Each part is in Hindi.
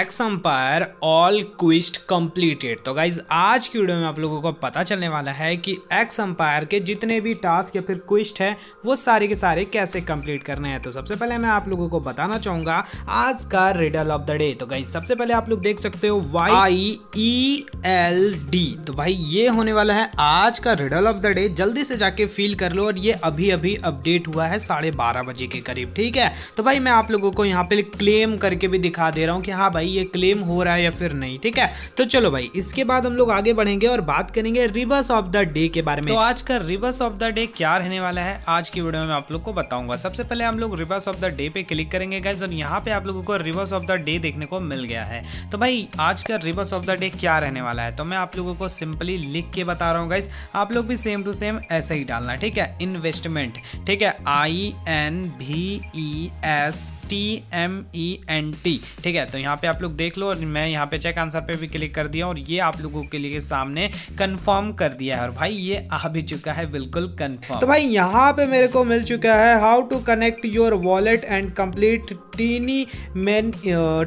x empire all quest completed तो गाइज आज की वीडियो में आप लोगों को पता चलने वाला है कि एक्स अम्पायर के जितने भी टास्क या फिर क्विस्ट है वो सारे के सारे कैसे कंप्लीट करने हैं तो सबसे पहले मैं आप लोगों को बताना चाहूंगा आज का रिडल ऑफ द डे तो गाइज सबसे पहले आप लोग देख सकते हो Y I E L D तो भाई ये होने वाला है आज का रिडल ऑफ द डे जल्दी से जाके फील कर लो और ये अभी अभी अपडेट हुआ है साढ़े बारह बजे के करीब ठीक है तो भाई मैं आप लोगों को यहाँ पे क्लेम करके भी दिखा दे रहा हूँ कि हाँ भाई भाई ये क्लेम हो रहा है या फिर नहीं ठीक है तो चलो भाई इसके बाद हम लोग आगे बढ़ेंगे और बात करेंगे रिवर्स ऑफ द डे के बारे में तो आज का रिवर्स ऑफ द डे क्या रहने वाला है आज की वीडियो में आप लोग को बताऊंगा सबसे पहले हम लोग रिवर्स ऑफ द डे पे क्लिक करेंगे और यहाँ पे आप लोगों को रिवर्स ऑफ द डे देखने को मिल गया है तो भाई आज का रिवर्स ऑफ द डे क्या रहने वाला है तो मैं आप लोगों को सिंपली लिख के बता रहा हूँ गाइज आप लोग भी सेम टू सेम ऐसे ही डालना ठीक है इन्वेस्टमेंट ठीक है आई एन भी E S T M E N T ठीक है तो यहाँ पे आप लोग देख लो और मैं यहाँ पे चेक आंसर पे भी क्लिक कर दिया और ये आप लोगों के लिए सामने कंफर्म कर दिया है और भाई ये आ भी चुका है बिल्कुल कंफर्म तो भाई यहाँ पे मेरे को मिल चुका है how to connect your wallet and complete tiny man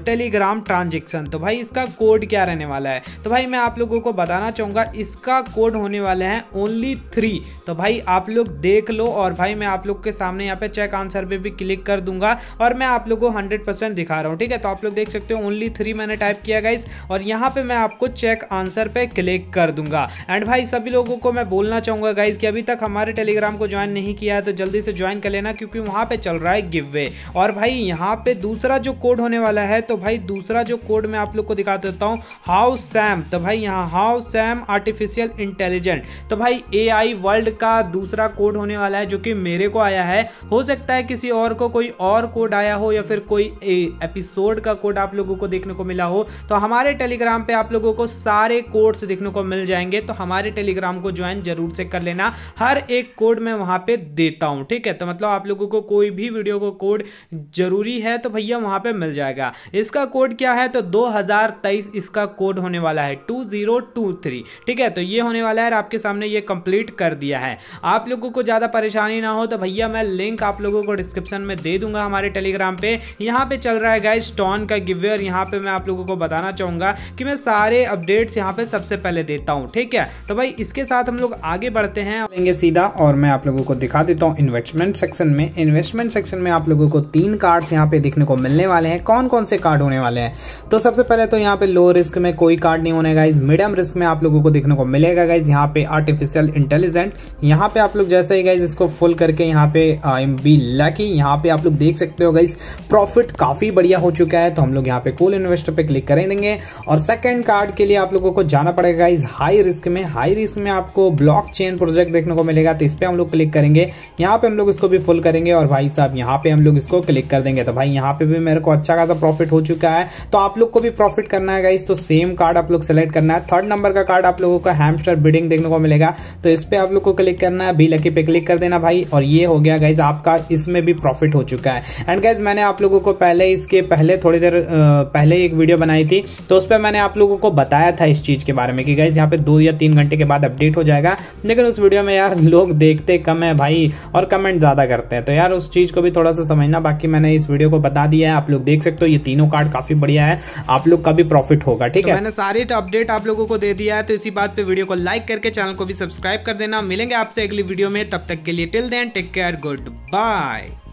Telegram transaction तो भाई इसका कोड क्या रहने वाला है तो भाई मैं आप लोगों को बताना चाहूंगा इसका कोड होने वाला है ओनली थ्री तो भाई आप लोग देख लो और भाई मैं आप लोग के सामने यहाँ पे चेक आंसर पे भी क्लिक कर दूंगा और मैं आप लोगों को हंड्रेड परसेंट दिखा रहा हूँ ठीक है तो आप लोग देख सकते हो ओनली थ्री मैंने टाइप किया गाइस और यहाँ पे मैं आपको चेक आंसर पे क्लिक कर दूंगा एंड भाई सभी लोगों को मैं बोलना चाहूंगा गाइज कि अभी तक हमारे टेलीग्राम को ज्वाइन नहीं किया है तो जल्दी से ज्वाइन कर लेना क्योंकि वहाँ पे चल रहा है गिव वे और भाई यहाँ पे दूसरा जो कोड होने वाला है तो भाई दूसरा जो कोड मैं आप लोग को दिखा देता हूँ हाउ सैम तो भाई यहाँ हाउ सैम आर्टिफिशियल इंटेलिजेंट तो भाई ए वर्ल्ड का दूसरा कोड होने वाला है जो कि मेरे को आया है हो सकता है किसी और को कोई और कोड आया हो या फिर कोई एपिसोड का कोड आप लोगों लोगों को देखने को मिला हो तो हमारे टेलीग्राम पे आप लोगों को सारे कोड्स देखने को मिल जाएंगे तो हमारे टेलीग्राम को ज्वाइन जरूर से कर लेना हर एक कोड मैं वहां पे देता हूं ठीक है तो मतलब आप लोगों को कोई भी वीडियो को कोड जरूरी है तो भैया वहां पे मिल जाएगा इसका कोड क्या है तो 2023 इसका कोड होने वाला है 2023 ठीक है तो ये होने वाला है आपके सामने ये कंप्लीट कर दिया है आप लोगों को ज़्यादा परेशानी ना हो तो भैया मैं लिंक आप लोगों को डिस्क्रिप्शन में दे दूंगा हमारे टेलीग्राम पे यहां पे चल रहा है गाइस टॉन का गिवेयर यहाँ पे मैं आप लोगों को बताना चाहूंगा कि मैं सारे अपडेट्स यहाँ पे सबसे पहले देता हूँ ठीक है तो भाई इसके साथ हम लोग आगे बढ़ते हैं सीधा और मैं आप लोगों को दिखा देता हूँ इन्वेस्टमेंट सेक्शन में इन्वेस्टमेंट सेक्शन में आप लोगों को तीन कार्ड यहाँ पे देखने को मिलने वाले हैं कौन कौन से कार्ड होने वाले हैं तो सबसे पहले तो यहाँ पे लो रिस्क में कोई कार्ड नहीं होने गाइज मीडियम रिस्क में आप लोगों को देखने को मिलेगा गाइज यहाँ पे आर्टिफिशियल इंटेलिजेंट यहाँ पे आप लोग जैसे ही गाइज इसको फुल करके यहाँ पे आई एम बी लकी यहाँ पे आप लोग देख सकते हो गाइज प्रॉफिट काफी बढ़िया हो चुका है तो हम लोग यहाँ पे कूल इन्वेस्टर पे क्लिक कर देंगे और सेकंड कार्ड के लिए आप लोगों को जाना पड़ेगा इस हाई रिस्क में हाई रिस्क में आपको ब्लॉक चेन प्रोजेक्ट देखने को मिलेगा तो इस पर हम लोग क्लिक करेंगे यहाँ पे हम लोग इसको भी फुल करेंगे और भाई साहब यहाँ पे हम लोग इसको क्लिक कर देंगे तो भाई यहाँ पे भी मेरे को अच्छा खासा प्रॉफिट हो चुका है तो आप लोग को भी प्रॉफिट करना है इस तो सेम कार्ड आप लोग सेलेक्ट करना है थर्ड नंबर का कार्ड आप लोगों का हैमस्टर बिडिंग देखने को मिलेगा तो इस पर आप लोग को क्लिक करना है बी लकी पे क्लिक कर देना भाई और ये हो गया गाइज आपका इसमें भी प्रॉफिट हो चुका है एंड गाइज मैंने आप लोगों को पहले इसके पहले थोड़ी देर पहले एक वीडियो बनाई थी तो उस पर मैंने आप लोगों को बताया था इस चीज़ के बारे में कि गाइज यहाँ पे दो या तीन घंटे के बाद अपडेट हो जाएगा लेकिन उस वीडियो में यार लोग देखते कम है भाई और कमेंट ज़्यादा करते हैं तो यार उस चीज़ को भी थोड़ा सा समझना बाकी मैंने इस वीडियो को बता दिया है आप लोग देख सकते हो ये तीनों कार्ड काफ़ी बढ़िया है आप लोग का भी प्रॉफिट होगा ठीक तो है मैंने सारे अपडेट आप लोगों को दे दिया है तो इसी बात पर वीडियो को लाइक करके चैनल को भी सब्सक्राइब कर देना मिलेंगे आपसे अगली वीडियो में तब तक के लिए till then take care good bye